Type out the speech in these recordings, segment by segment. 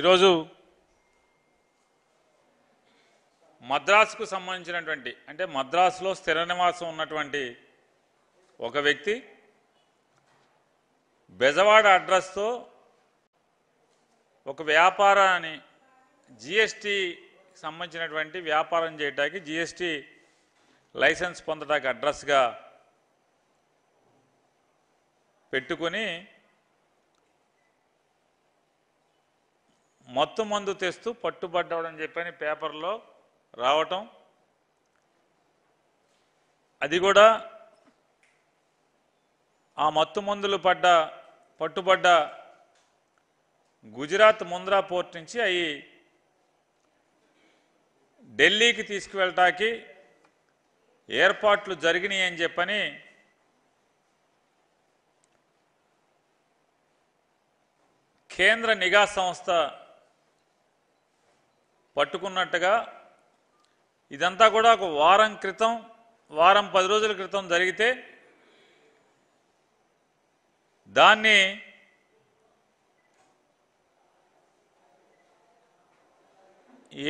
ఈరోజు మద్రాసుకు సంబంధించినటువంటి అంటే మద్రాసులో స్థిర నివాసం ఉన్నటువంటి ఒక వ్యక్తి బెజవాడ అడ్రస్తో ఒక వ్యాపారాన్ని జిఎస్టి సంబంధించినటువంటి వ్యాపారం చేయటానికి జిఎస్టి లైసెన్స్ పొందడానికి అడ్రస్గా పెట్టుకొని మత్తు మందు తెస్తూ పట్టుబడ్డవడం చెప్పని పేపర్లో రావటం అది కూడా ఆ మత్తు మందులు పడ్డ పట్టుబడ్డ గుజరాత్ ముంద్రా పోర్ట్ నుంచి అవి ఢిల్లీకి తీసుకువెళ్ళటానికి ఏర్పాట్లు జరిగినాయి అని చెప్పని కేంద్ర నిఘా సంస్థ పట్టుకున్నట్టుగా ఇదంతా కూడా ఒక వారం క్రితం వారం పది రోజుల క్రితం జరిగితే దాన్ని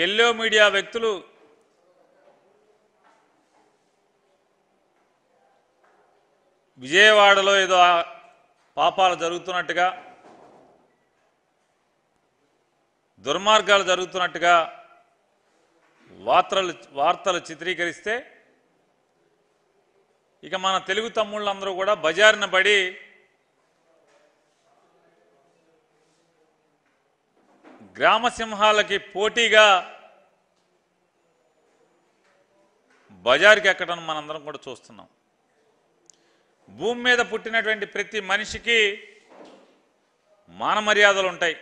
ఎల్లో మీడియా వ్యక్తులు విజయవాడలో ఏదో పాపాలు జరుగుతున్నట్టుగా దుర్మార్గాలు జరుగుతున్నట్టుగా వార్తలు వార్తలు చిత్రీకరిస్తే ఇక మన తెలుగు తమ్ముళ్ళందరూ కూడా బజారిన పడి గ్రామసింహాలకి పోటీగా బజార్కి ఎక్కడం మనందరం కూడా చూస్తున్నాం భూమి మీద పుట్టినటువంటి ప్రతి మనిషికి మానమర్యాదలు ఉంటాయి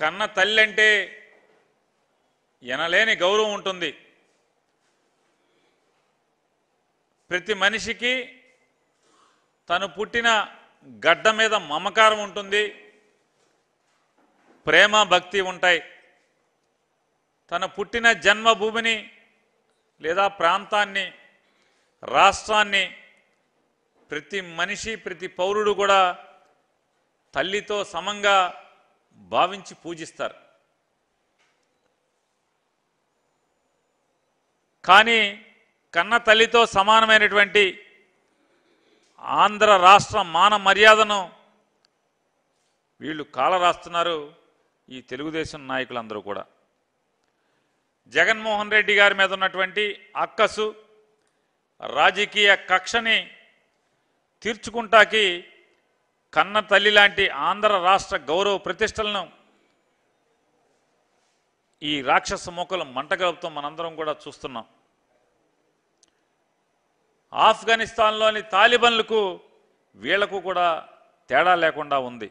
కన్న తల్లి అంటే ఎనలేని గౌరవం ఉంటుంది ప్రతి మనిషికి తను పుట్టిన గడ్డ మీద మమకారం ఉంటుంది ప్రేమ భక్తి ఉంటాయి తన పుట్టిన జన్మభూమిని లేదా ప్రాంతాన్ని రాష్ట్రాన్ని ప్రతి మనిషి ప్రతి పౌరుడు కూడా తల్లితో సమంగా భావించి పూజిస్తారు కానీ కన్న తల్లితో సమానమైనటువంటి ఆంధ్ర రాష్ట్ర మాన మర్యాదను వీళ్ళు కాలరాస్తున్నారు ఈ తెలుగుదేశం నాయకులందరూ కూడా జగన్మోహన్ రెడ్డి గారి మీద ఉన్నటువంటి అక్కసు రాజకీయ కక్షని తీర్చుకుంటాకి కన్న తల్లి లాంటి ఆంధ్ర రాష్ట్ర గౌరవ ప్రతిష్టలను ఈ రాక్షస మంట మంటగలుపుతూ మనందరం కూడా చూస్తున్నాం ఆఫ్ఘనిస్తాన్లోని తాలిబన్లకు వీళ్లకు కూడా తేడా లేకుండా ఉంది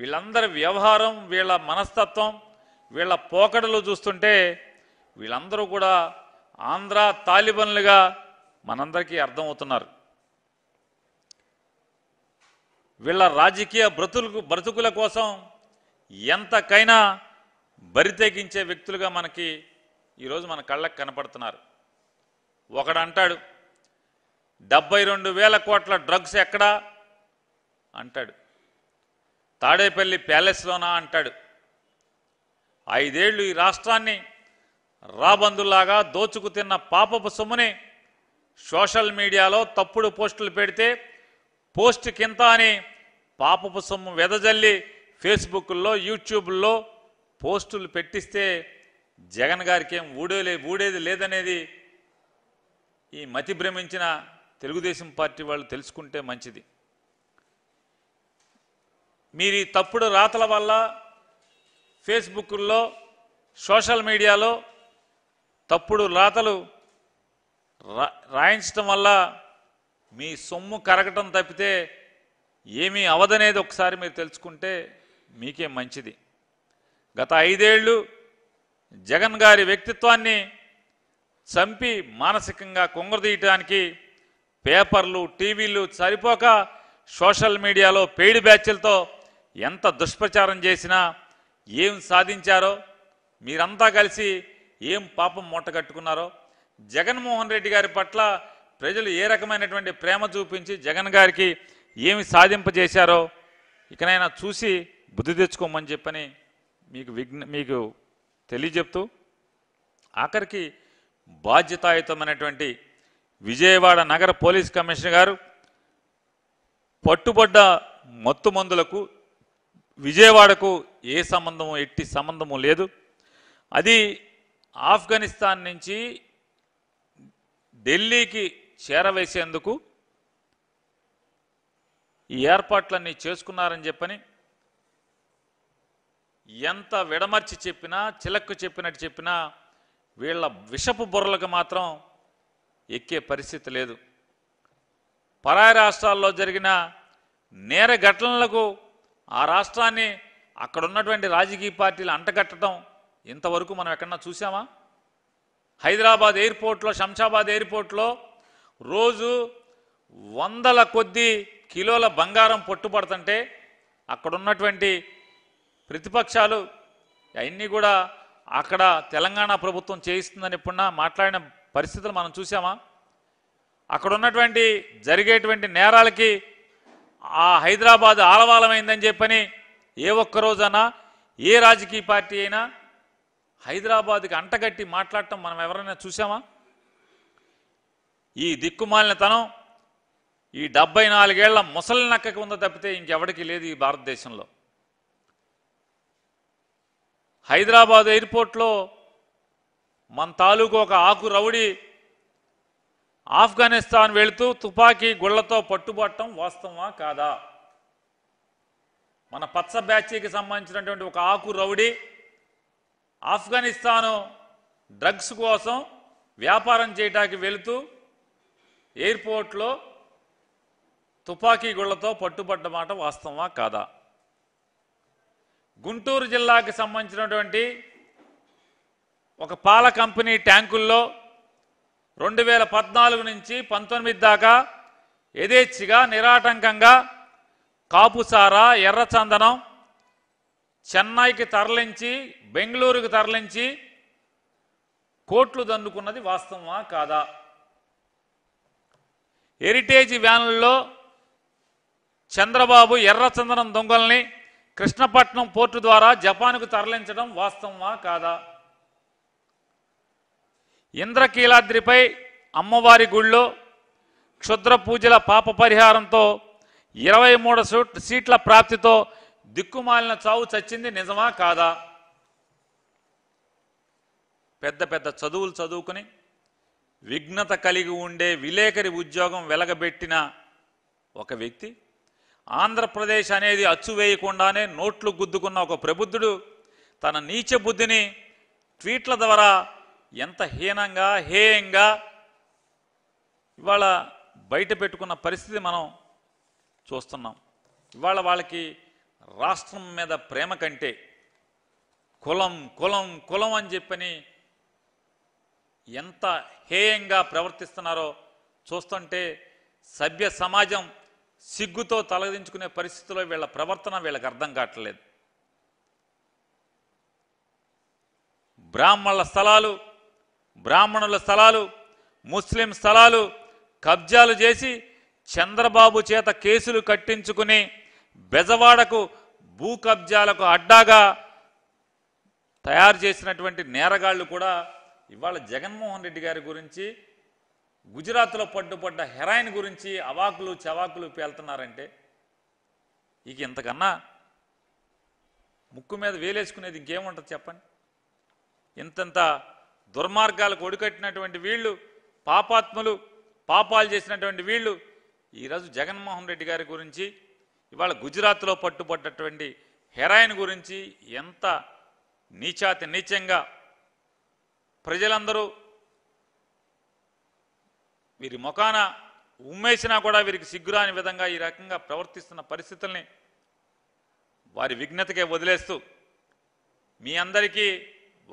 వీళ్ళందరి వ్యవహారం వీళ్ళ మనస్తత్వం వీళ్ళ పోకడలు చూస్తుంటే వీళ్ళందరూ కూడా ఆంధ్ర తాలిబన్లుగా మనందరికీ అర్థమవుతున్నారు వీళ్ళ రాజకీయ బ్రతుకు బ్రతుకుల కోసం ఎంతకైనా బరితెగించే వ్యక్తులుగా మనకి ఈరోజు మన కళ్ళకు కనపడుతున్నారు ఒకడంటాడు డెబ్బై రెండు వేల కోట్ల డ్రగ్స్ ఎక్కడా అంటాడు తాడేపల్లి ప్యాలెస్లోనా అంటాడు ఐదేళ్లు ఈ రాష్ట్రాన్ని రాబందులాగా దోచుకు తిన్న పాపపు సొమ్ముని సోషల్ మీడియాలో తప్పుడు పోస్టులు పెడితే పోస్ట్ కింత అని పాపపు సొమ్ము వెదజల్లి ఫేస్బుక్లో యూట్యూబ్లో పోస్టులు పెట్టిస్తే జగన్ గారికి ఏం ఊడేలే ఊడేది లేదనేది ఈ మతి భ్రమించిన తెలుగుదేశం పార్టీ వాళ్ళు తెలుసుకుంటే మంచిది మీరు ఈ తప్పుడు రాతల వల్ల ఫేస్బుక్లో సోషల్ మీడియాలో తప్పుడు రాతలు రాయించటం వల్ల మీ సొమ్ము కరగటం తప్పితే ఏమీ అవదనేది ఒకసారి మీరు తెలుసుకుంటే మీకే మంచిది గత ఐదేళ్లు జగన్ గారి వ్యక్తిత్వాన్ని చంపి మానసికంగా కుంగదీయటానికి పేపర్లు టీవీలు సరిపోక సోషల్ మీడియాలో పెయిడ్ బ్యాచ్లతో ఎంత దుష్ప్రచారం చేసినా ఏం సాధించారో మీరంతా కలిసి ఏం పాపం కట్టుకున్నారో జగన్మోహన్ రెడ్డి గారి పట్ల ప్రజలు ఏ రకమైనటువంటి ప్రేమ చూపించి జగన్ గారికి ఏమి సాధింపజేశారో ఇకనైనా చూసి బుద్ధి తెచ్చుకోమని చెప్పని మీకు విఘ్న మీకు తెలియజెప్తూ ఆఖరికి బాధ్యతాయుతమైనటువంటి విజయవాడ నగర పోలీస్ కమిషనర్ గారు పట్టుబడ్డ మత్తు మందులకు విజయవాడకు ఏ సంబంధము ఎట్టి సంబంధము లేదు అది ఆఫ్ఘనిస్తాన్ నుంచి ఢిల్లీకి చేరవేసేందుకు ఈ ఏర్పాట్లన్నీ చేసుకున్నారని చెప్పని ఎంత విడమర్చి చెప్పినా చిలక్కు చెప్పినట్టు చెప్పినా వీళ్ళ విషపు బుర్రలకు మాత్రం ఎక్కే పరిస్థితి లేదు పరాయి రాష్ట్రాల్లో జరిగిన నేర ఘటనలకు ఆ రాష్ట్రాన్ని అక్కడ ఉన్నటువంటి రాజకీయ పార్టీలు అంటగట్టడం ఇంతవరకు మనం ఎక్కడన్నా చూసామా హైదరాబాద్ ఎయిర్పోర్ట్లో శంషాబాద్ ఎయిర్పోర్ట్లో రోజు వందల కొద్ది కిలోల బంగారం పట్టుబడుతుంటే అక్కడున్నటువంటి ప్రతిపక్షాలు అవన్నీ కూడా అక్కడ తెలంగాణ ప్రభుత్వం చేయిస్తుందని ఇప్పుడున్న మాట్లాడిన పరిస్థితులు మనం చూసామా అక్కడ ఉన్నటువంటి జరిగేటువంటి నేరాలకి ఆ హైదరాబాద్ ఆలవాలమైందని చెప్పని ఏ ఒక్కరోజైనా ఏ రాజకీయ పార్టీ అయినా హైదరాబాద్కి అంటగట్టి మాట్లాడటం మనం ఎవరైనా చూసామా ఈ దిక్కుమాలినతనం ఈ డెబ్బై నాలుగేళ్ల ముసలి నక్కకి ఉందో తప్పితే ఇంకెవడికి లేదు ఈ భారతదేశంలో హైదరాబాద్ ఎయిర్పోర్ట్లో మన తాలూకు ఒక ఆకు రౌడీ ఆఫ్ఘనిస్తాన్ వెళుతూ తుపాకీ గుళ్లతో పట్టుబట్టం వాస్తవమా కాదా మన పచ్చ బ్యాచీకి సంబంధించినటువంటి ఒక ఆకు రౌడీ ఆఫ్ఘనిస్తాను డ్రగ్స్ కోసం వ్యాపారం చేయటానికి వెళుతూ ఎయిర్పోర్ట్లో తుపాకీ గుళ్లతో పట్టుబడ్డమాట వాస్తవా వాస్తవమా కాదా గుంటూరు జిల్లాకి సంబంధించినటువంటి ఒక పాల కంపెనీ ట్యాంకుల్లో రెండు వేల పద్నాలుగు నుంచి పంతొమ్మిది దాకా యథేచ్ఛగా నిరాటంకంగా కాపుసారా ఎర్రచందనం చెన్నైకి తరలించి బెంగళూరుకి తరలించి కోట్లు దండుకున్నది వాస్తవమా కాదా హెరిటేజ్ వ్యాన్లలో చంద్రబాబు ఎర్రచందనం దొంగల్ని కృష్ణపట్నం పోర్టు ద్వారా జపాన్కు తరలించడం వాస్తవమా కాదా ఇంద్రకీలాద్రిపై అమ్మవారి గుళ్ళో క్షుద్ర పూజల పాప పరిహారంతో ఇరవై మూడు సీట్ల ప్రాప్తితో దిక్కుమాలిన చావు చచ్చింది నిజమా కాదా పెద్ద పెద్ద చదువులు చదువుకుని విఘ్నత కలిగి ఉండే విలేకరి ఉద్యోగం వెలగబెట్టిన ఒక వ్యక్తి ఆంధ్రప్రదేశ్ అనేది అచ్చు వేయకుండానే నోట్లు గుద్దుకున్న ఒక ప్రబుద్ధుడు తన నీచ బుద్ధిని ట్వీట్ల ద్వారా ఎంత హీనంగా హేయంగా ఇవాళ బయట పెట్టుకున్న పరిస్థితి మనం చూస్తున్నాం ఇవాళ వాళ్ళకి రాష్ట్రం మీద ప్రేమ కంటే కులం కులం కులం అని చెప్పని ఎంత హేయంగా ప్రవర్తిస్తున్నారో చూస్తుంటే సభ్య సమాజం సిగ్గుతో తలదించుకునే పరిస్థితిలో వీళ్ళ ప్రవర్తన వీళ్ళకి అర్థం కావట్లేదు బ్రాహ్మణుల స్థలాలు బ్రాహ్మణుల స్థలాలు ముస్లిం స్థలాలు కబ్జాలు చేసి చంద్రబాబు చేత కేసులు కట్టించుకుని బెజవాడకు భూ కబ్జాలకు అడ్డాగా తయారు చేసినటువంటి నేరగాళ్లు కూడా ఇవాళ జగన్మోహన్ రెడ్డి గారి గురించి గుజరాత్లో పట్టుబడ్డ హెరాయిన్ గురించి అవాకులు చవాకులు పేల్తున్నారంటే ఇక ఇంతకన్నా ముక్కు మీద వేలేసుకునేది ఇంకేముంటుంది చెప్పండి ఇంతంత దుర్మార్గాలకు ఒడికట్టినటువంటి వీళ్ళు పాపాత్ములు పాపాలు చేసినటువంటి వీళ్ళు ఈరోజు జగన్మోహన్ రెడ్డి గారి గురించి ఇవాళ గుజరాత్లో పట్టుబడ్డటువంటి హెరాయిన్ గురించి ఎంత నీచాతి నీచంగా ప్రజలందరూ వీరి మొఖాన ఉమ్మేసినా కూడా వీరికి సిగ్గురాని విధంగా ఈ రకంగా ప్రవర్తిస్తున్న పరిస్థితుల్ని వారి విఘ్నతకే వదిలేస్తూ మీ అందరికీ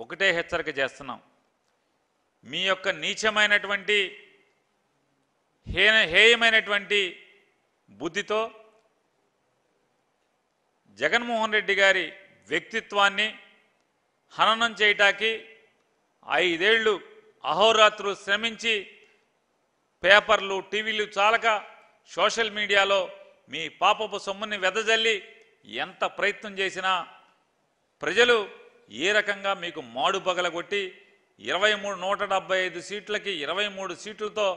ఒకటే హెచ్చరిక చేస్తున్నాం మీ యొక్క నీచమైనటువంటి హేన హేయమైనటువంటి బుద్ధితో జగన్మోహన్ రెడ్డి గారి వ్యక్తిత్వాన్ని హననం చేయటానికి ఐదేళ్లు అహోరాత్రులు శ్రమించి పేపర్లు టీవీలు చాలక సోషల్ మీడియాలో మీ పాపపు సొమ్ముని వెదజల్లి ఎంత ప్రయత్నం చేసినా ప్రజలు ఏ రకంగా మీకు మాడు పగలగొట్టి ఇరవై మూడు నూట డెబ్బై ఐదు సీట్లకి ఇరవై మూడు సీట్లతో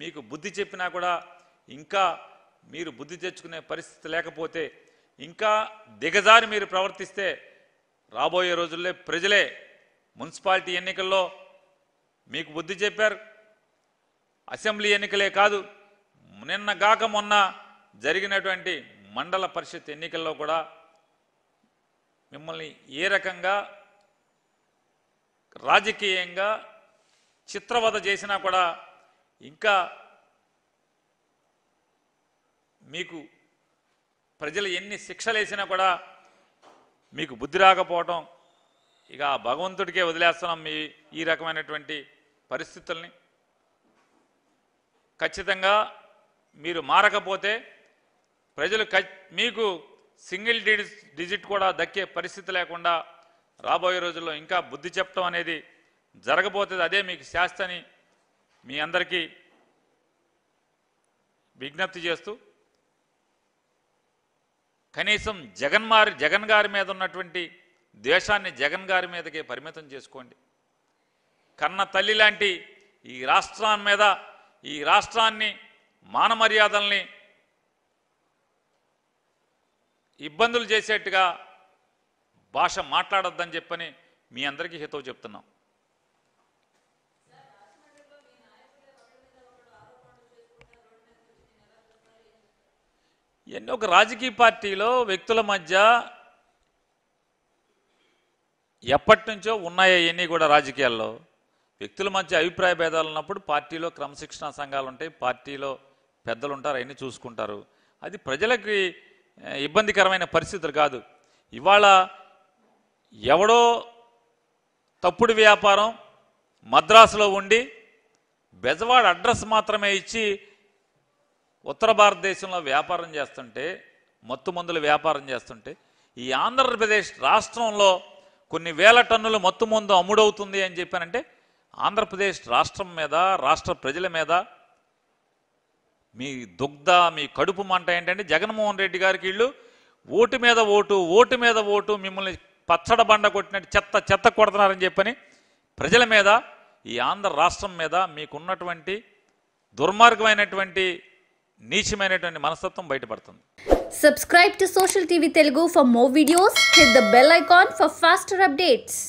మీకు బుద్ధి చెప్పినా కూడా ఇంకా మీరు బుద్ధి తెచ్చుకునే పరిస్థితి లేకపోతే ఇంకా దిగజారి మీరు ప్రవర్తిస్తే రాబోయే రోజుల్లో ప్రజలే మున్సిపాలిటీ ఎన్నికల్లో మీకు బుద్ధి చెప్పారు అసెంబ్లీ ఎన్నికలే కాదు నిన్నగాక మొన్న జరిగినటువంటి మండల పరిషత్ ఎన్నికల్లో కూడా మిమ్మల్ని ఏ రకంగా రాజకీయంగా చిత్రవద చేసినా కూడా ఇంకా మీకు ప్రజలు ఎన్ని శిక్షలు వేసినా కూడా మీకు బుద్ధి రాకపోవటం ఇక భగవంతుడికే వదిలేస్తున్నాం మీ ఈ రకమైనటువంటి పరిస్థితుల్ని ఖచ్చితంగా మీరు మారకపోతే ప్రజలు మీకు సింగిల్ డిజిట్ కూడా దక్కే పరిస్థితి లేకుండా రాబోయే రోజుల్లో ఇంకా బుద్ధి చెప్పడం అనేది జరగబోతుంది అదే మీకు శాస్తని మీ అందరికీ విజ్ఞప్తి చేస్తూ కనీసం జగన్ మారి జగన్ గారి మీద ఉన్నటువంటి ద్వేషాన్ని జగన్ గారి మీదకే పరిమితం చేసుకోండి కన్న తల్లి లాంటి ఈ రాష్ట్రాన్ని మీద ఈ రాష్ట్రాన్ని మానమర్యాదల్ని ఇబ్బందులు చేసేట్టుగా భాష మాట్లాడొద్దని చెప్పని మీ అందరికీ హితవు చెప్తున్నాం ఎన్నో ఒక రాజకీయ పార్టీలో వ్యక్తుల మధ్య ఎప్పటి నుంచో ఉన్నాయి ఇవన్నీ కూడా రాజకీయాల్లో వ్యక్తుల మధ్య అభిప్రాయ భేదాలు ఉన్నప్పుడు పార్టీలో క్రమశిక్షణ సంఘాలు ఉంటాయి పార్టీలో పెద్దలు ఉంటారు అవన్నీ చూసుకుంటారు అది ప్రజలకి ఇబ్బందికరమైన పరిస్థితులు కాదు ఇవాళ ఎవడో తప్పుడు వ్యాపారం మద్రాసులో ఉండి బెజవాడ అడ్రస్ మాత్రమే ఇచ్చి ఉత్తర భారతదేశంలో వ్యాపారం చేస్తుంటే మత్తు మందులు వ్యాపారం చేస్తుంటే ఈ ఆంధ్రప్రదేశ్ రాష్ట్రంలో కొన్ని వేల టన్నులు మత్తు మందు అమ్ముడవుతుంది అని చెప్పానంటే ఆంధ్రప్రదేశ్ రాష్ట్రం మీద రాష్ట్ర ప్రజల మీద మీ దుగ్ధ మీ కడుపు మంట ఏంటంటే జగన్మోహన్ రెడ్డి గారికి ఇళ్ళు ఓటు మీద ఓటు ఓటు మీద ఓటు మిమ్మల్ని పచ్చడ బండ కొట్టినట్టు చెత్త చెత్త కొడుతున్నారని చెప్పని ప్రజల మీద ఈ ఆంధ్ర రాష్ట్రం మీద మీకున్నటువంటి దుర్మార్గమైనటువంటి నీచమైనటువంటి మనస్తత్వం బయటపడుతుంది subscribe to social TV Telugu for more videos hit the bell icon for faster updates